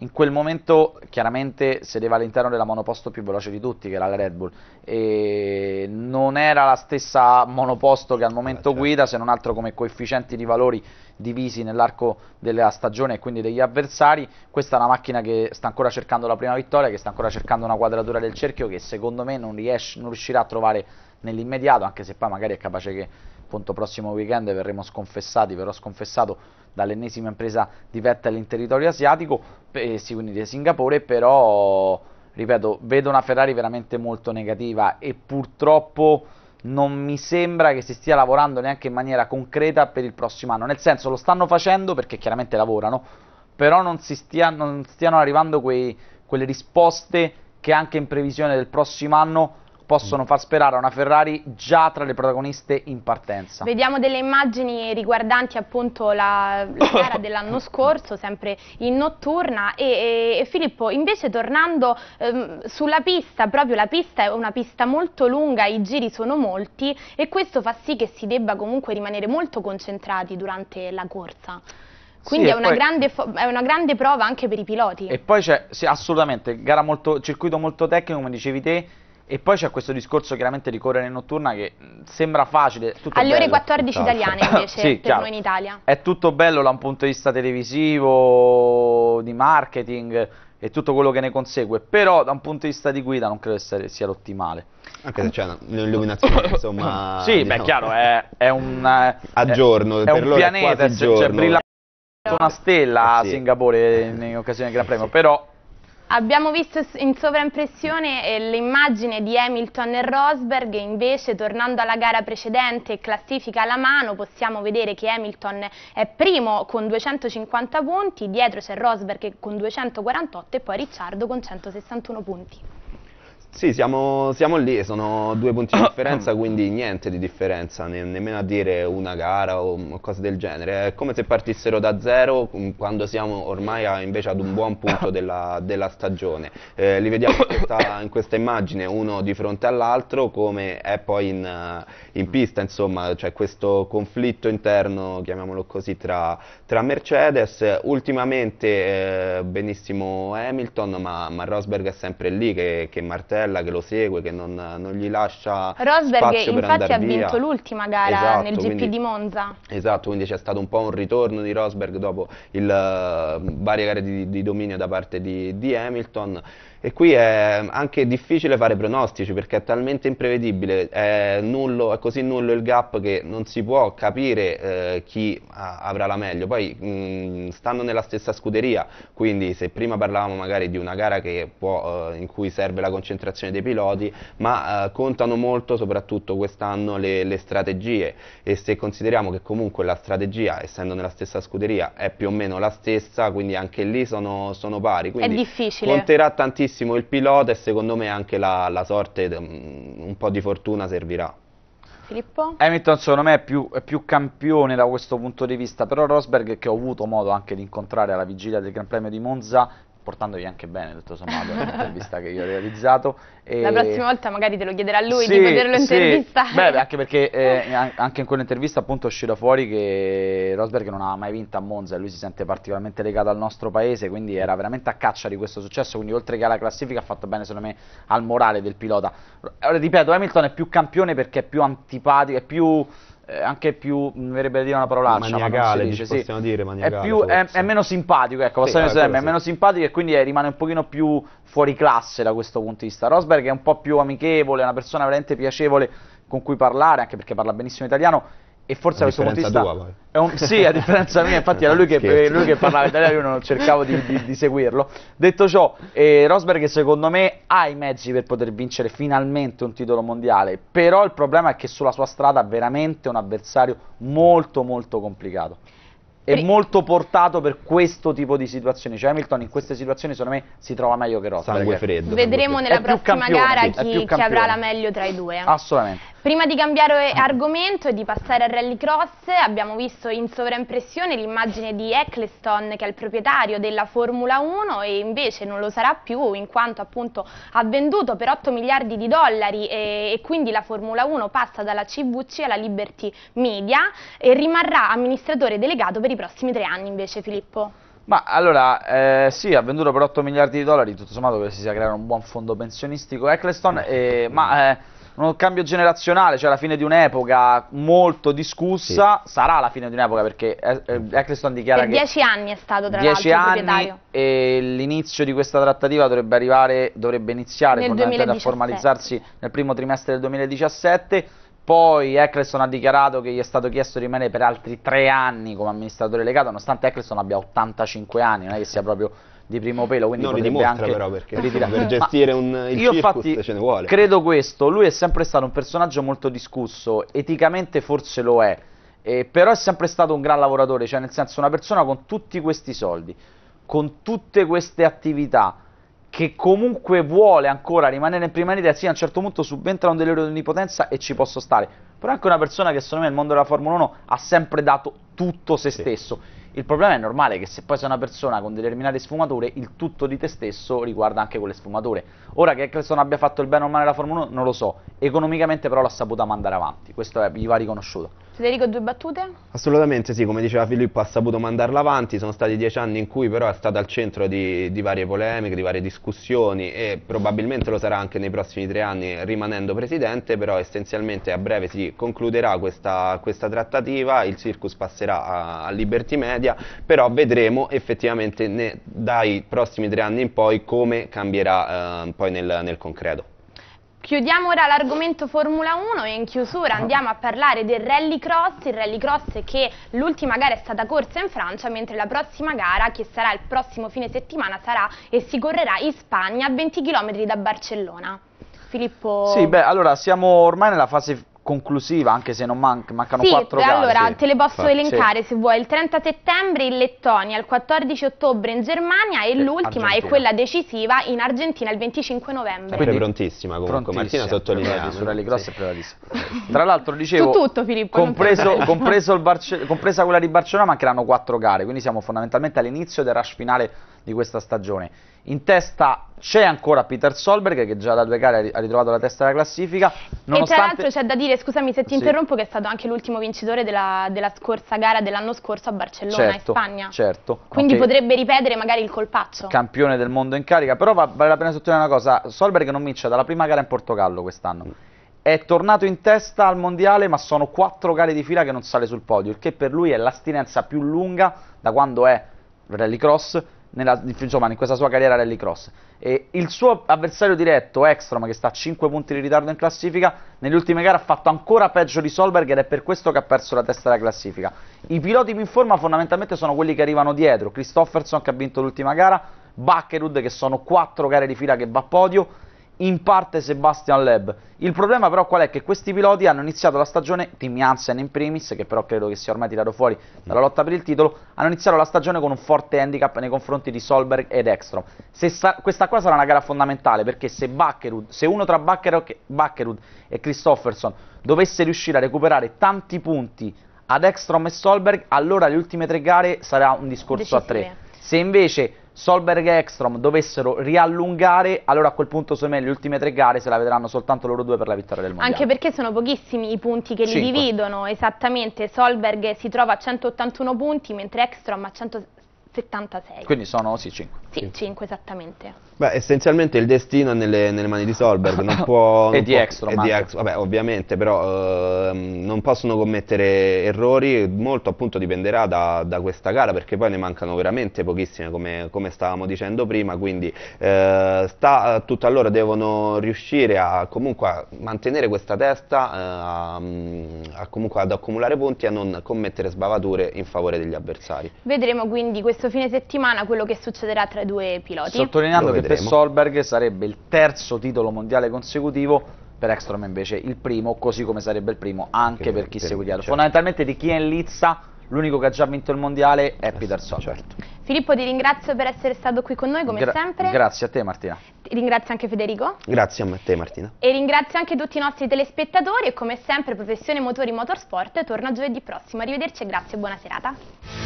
in quel momento chiaramente sedeva all'interno della monoposto più veloce di tutti, che era la Red Bull, e non era la stessa monoposto che al momento ah, guida, se non altro come coefficienti di valori divisi nell'arco della stagione e quindi degli avversari. Questa è una macchina che sta ancora cercando la prima vittoria, che sta ancora cercando una quadratura del cerchio che secondo me non, riesce, non riuscirà a trovare nell'immediato, anche se poi magari è capace che appunto prossimo weekend verremo sconfessati, verrò sconfessato dall'ennesima impresa di Vettel in territorio asiatico, eh, sì, quindi di Singapore, però ripeto, vedo una Ferrari veramente molto negativa e purtroppo non mi sembra che si stia lavorando neanche in maniera concreta per il prossimo anno, nel senso lo stanno facendo perché chiaramente lavorano, però non, stia, non stiano arrivando quei, quelle risposte che anche in previsione del prossimo anno possono far sperare a una Ferrari già tra le protagoniste in partenza. Vediamo delle immagini riguardanti appunto la, la gara dell'anno scorso, sempre in notturna e, e, e Filippo invece tornando ehm, sulla pista, proprio la pista è una pista molto lunga, i giri sono molti e questo fa sì che si debba comunque rimanere molto concentrati durante la corsa. Quindi sì, è, una poi, grande, è, una grande, prova anche per i piloti. E poi c'è, sì, assolutamente, molto, circuito molto tecnico, come dicevi te, e poi c'è questo discorso chiaramente di correre notturna che mm, sembra facile. Alle ore 14 esatto. italiane invece sì, per chiaro. noi in Italia. È tutto bello da un punto di vista televisivo, di marketing e tutto quello che ne consegue, però da un punto di vista di guida non credo sia l'ottimale. Anche se c'è un'illuminazione, insomma... sì, diciamo, beh, chiaro, è, è un... A giorno, è, per un pianeta, è cioè, brilla una stella eh, sì. a Singapore in occasione del Gran eh, Premio, sì. però Abbiamo visto in sovraimpressione eh, l'immagine di Hamilton e Rosberg, invece tornando alla gara precedente classifica alla mano possiamo vedere che Hamilton è primo con 250 punti, dietro c'è Rosberg con 248 e poi Ricciardo con 161 punti. Sì, siamo, siamo, lì, sono due punti di differenza, quindi niente di differenza, ne, nemmeno a dire una gara o cose del genere. È come se partissero da zero mm, quando siamo ormai a, invece ad un buon punto della, della stagione. Eh, li vediamo in questa, in questa, immagine, uno di fronte all'altro, come è poi in, eh, in pista, insomma, c'è cioè questo conflitto interno, chiamiamolo così, tra, tra Mercedes. Ultimamente eh, benissimo Hamilton, ma, ma, Rosberg è sempre lì che, che martella sorella che lo segue, che non, non gli lascia Rosberg infatti ha vinto l'ultima gara esatto, nel GP quindi, di Monza. Esatto, quindi c'è stato un po' un ritorno di Rosberg dopo il, eh, varie gare di, di, dominio da parte di, di Hamilton. E qui è anche difficile fare pronostici perché è talmente imprevedibile, è, nullo, è così nullo il gap che non si può capire eh, chi a, avrà la meglio. Poi mh, mm, stanno nella stessa scuderia, quindi se prima parlavamo magari di una gara che può, eh, in cui serve la concentrazione, preparazione dei piloti, ma eh, contano molto soprattutto quest'anno le, le, strategie e se consideriamo che comunque la strategia, essendo nella stessa scuderia, è più o meno la stessa, quindi anche lì sono, sono pari. Quindi è difficile. Conterà tantissimo il pilota e secondo me anche la, la sorte, mm, un po' di fortuna servirà. Filippo? Hamilton secondo me è più, è più, campione da questo punto di vista, però Rosberg che ho avuto modo anche di incontrare alla vigilia del Gran Premio di Monza portandogli anche bene tutto sommato l'intervista che io ho realizzato. E... La prossima volta magari te lo chiederà lui sì, di poterlo sì. intervistare. Beh, anche perché eh, anche in quell'intervista appunto uscirà fuori che Rosberg non ha mai vinto a Monza e lui si sente particolarmente legato al nostro paese, quindi era veramente a caccia di questo successo, quindi oltre che alla classifica ha fatto bene secondo me al morale del pilota. Ripeto, Hamilton è più campione perché è più antipatico, è più eh, anche più, mi mm, verrebbe dire una parolaccia, maniacale, ma dice, sì. possiamo dire maniacale. È, più, è, è, meno simpatico, ecco, sì, è, è meno simpatico e quindi è, eh, rimane un pochino più fuori classe da questo punto di vista. Rosberg è un po' più amichevole, è una persona veramente piacevole con cui parlare, anche perché parla benissimo italiano e forse a questo punto di vista è un, sì a differenza mia infatti era lui che, lui che parlava italiano io non cercavo di, di, di seguirlo detto ciò eh, Rosberg secondo me ha i mezzi per poter vincere finalmente un titolo mondiale però il problema è che sulla sua strada ha veramente un avversario molto molto complicato è molto portato per questo tipo di situazioni. Cioè Hamilton in queste situazioni secondo me si trova meglio che Rossi. Sangue freddo. Vedremo sangue freddo. nella prossima gara chi, chi, avrà la meglio tra i due. Assolutamente. Prima di cambiare argomento e di passare al rallycross, abbiamo visto in sovraimpressione l'immagine di Eccleston che è il proprietario della Formula 1 e invece non lo sarà più in quanto appunto ha venduto per 8 miliardi di dollari e, e quindi la Formula 1 passa dalla CVC alla Liberty Media e rimarrà amministratore delegato per i i prossimi tre anni invece Filippo? Ma allora, eh, sì, ha venduto per 8 miliardi di dollari, tutto sommato che si sia creato un buon fondo pensionistico Eccleston, eh, ma eh, un cambio generazionale, cioè la fine di un'epoca molto discussa, sì. sarà la fine di un'epoca perché eh, eh, Eccleston dichiara per che... 10 anni è stato tra l'altro proprietario. e l'inizio di questa trattativa dovrebbe arrivare, dovrebbe iniziare nel con a formalizzarsi nel primo trimestre del 2017 poi Eccleston ha dichiarato che gli è stato chiesto di rimanere per altri tre anni come amministratore legato, nonostante Eccleston abbia 85 anni, non è che sia proprio di primo pelo, quindi non potrebbe anche però perché ritirare. per gestire un il io infatti ce ne vuole. Credo questo, lui è sempre stato un personaggio molto discusso, eticamente forse lo è, eh, però è sempre stato un gran lavoratore, cioè nel senso una persona con tutti questi soldi, con tutte queste attività che comunque vuole ancora rimanere in prima linea, sì, a un certo punto subentra un delirio di onnipotenza e ci posso stare. Però è anche una persona che secondo me nel mondo della Formula 1 ha sempre dato tutto se sì. stesso. Il problema è normale che se poi sei una persona con determinate sfumature, il tutto di te stesso riguarda anche quelle sfumature. Ora che Eccleston abbia fatto il bene o il male alla Formula 1, non lo so. Economicamente però l'ha saputa mandare avanti, questo è, gli va riconosciuto. Federico, due battute? Assolutamente sì, come diceva Filippo ha saputo mandarla avanti, sono stati dieci anni in cui però è stata al centro di, di, varie polemiche, di varie discussioni e probabilmente lo sarà anche nei prossimi tre anni rimanendo presidente, però essenzialmente a breve si concluderà questa, questa trattativa, il circus passerà a, a, Liberty Media, però vedremo effettivamente ne, dai prossimi tre anni in poi come cambierà eh, poi nel, nel concreto. Chiudiamo ora l'argomento Formula 1 e in chiusura ah. andiamo a parlare del rally cross, il rally cross che l'ultima gara è stata corsa in Francia mentre la prossima gara che sarà il prossimo fine settimana sarà e si correrà in Spagna a 20 km da Barcellona. Filippo... Sì, beh, allora siamo ormai nella fase conclusiva, anche se non manca, mancano sì, 4 gare. Allora, te le posso Fa, elencare sì. se vuoi. Il 30 settembre in Lettonia, il 14 ottobre in Germania e l'ultima è quella decisiva in Argentina il 25 novembre. Quindi è prontissima comunque, prontissima. Martina sottolinea. Su rally cross sì. è preparatissima. Tra l'altro dicevo, Su tutto, Filippo, compreso, compreso compresa quella di Barcellona mancheranno 4 gare, quindi siamo fondamentalmente all'inizio del rush finale di questa stagione. In testa c'è ancora Peter Solberg che già da due gare ha ritrovato la testa della classifica. Nonostante... E tra l'altro c'è da dire, scusami se ti interrompo, che è stato anche l'ultimo vincitore della, della, scorsa gara dell'anno scorso a Barcellona, certo, in Spagna. Certo. Quindi okay. potrebbe ripetere magari il colpaccio. Campione del mondo in carica, però vale la pena sottolineare una cosa, Solberg non vince dalla prima gara in Portogallo quest'anno. Mm. È tornato in testa al mondiale, ma sono quattro gare di fila che non sale sul podio, il che per lui è l'astinenza più lunga da quando è rallycross nella, insomma, in questa sua carriera cross. E il suo avversario diretto, Ekstrom, che sta a 5 punti di ritardo in classifica, nelle ultime gare ha fatto ancora peggio di Solberg ed è per questo che ha perso la testa della classifica. I piloti più in forma fondamentalmente sono quelli che arrivano dietro, Christofferson che ha vinto l'ultima gara, Backerud che sono 4 gare di fila che va a podio, in parte Sebastian Leb. Il problema però qual è? Che questi piloti hanno iniziato la stagione, Tim Hansen in primis, che però credo che sia ormai tirato fuori dalla lotta per il titolo, hanno iniziato la stagione con un forte handicap nei confronti di Solberg ed Ekstrom. questa qua sarà una gara fondamentale perché se, Buckerud, se uno tra Buckerud e Christofferson dovesse riuscire a recuperare tanti punti ad Ekstrom e Solberg, allora le ultime tre gare sarà un discorso Decisive. a tre. Se invece Solberg e Ekstrom dovessero riallungare, allora a quel punto secondo me le ultime tre gare se la vedranno soltanto loro due per la vittoria del Mondiale. Anche perché sono pochissimi i punti che li Cinque. dividono, esattamente, Solberg si trova a 181 punti mentre Ekstrom a 176. Quindi sono sì 5. Sì, 5 esattamente. Beh, essenzialmente il destino è nelle, nelle mani di Solberg, non può... e di può, E di vabbè, ovviamente, però eh, non possono commettere errori, molto appunto dipenderà da, da, questa gara, perché poi ne mancano veramente pochissime, come, come stavamo dicendo prima, quindi eh, sta tutto a loro, devono riuscire a comunque a mantenere questa testa, eh, a, a, comunque ad accumulare punti e a non commettere sbavature in favore degli avversari. Vedremo quindi questo fine settimana quello che succederà tra i due piloti. Sottolineando che per Solberg sarebbe il terzo titolo mondiale consecutivo, per Ekstrom invece il primo, così come sarebbe il primo anche che per chi segue dietro. Certo. Fondamentalmente di chi è in lizza, l'unico che ha già vinto il mondiale è eh, Peter Solberg. Certo. Filippo ti ringrazio per essere stato qui con noi come Gra sempre. Grazie a te Martina. Ti ringrazio anche Federico. Grazie a te Martina. E ringrazio anche tutti i nostri telespettatori e come sempre Professione Motori Motorsport torna giovedì prossimo. Arrivederci e grazie e buona serata.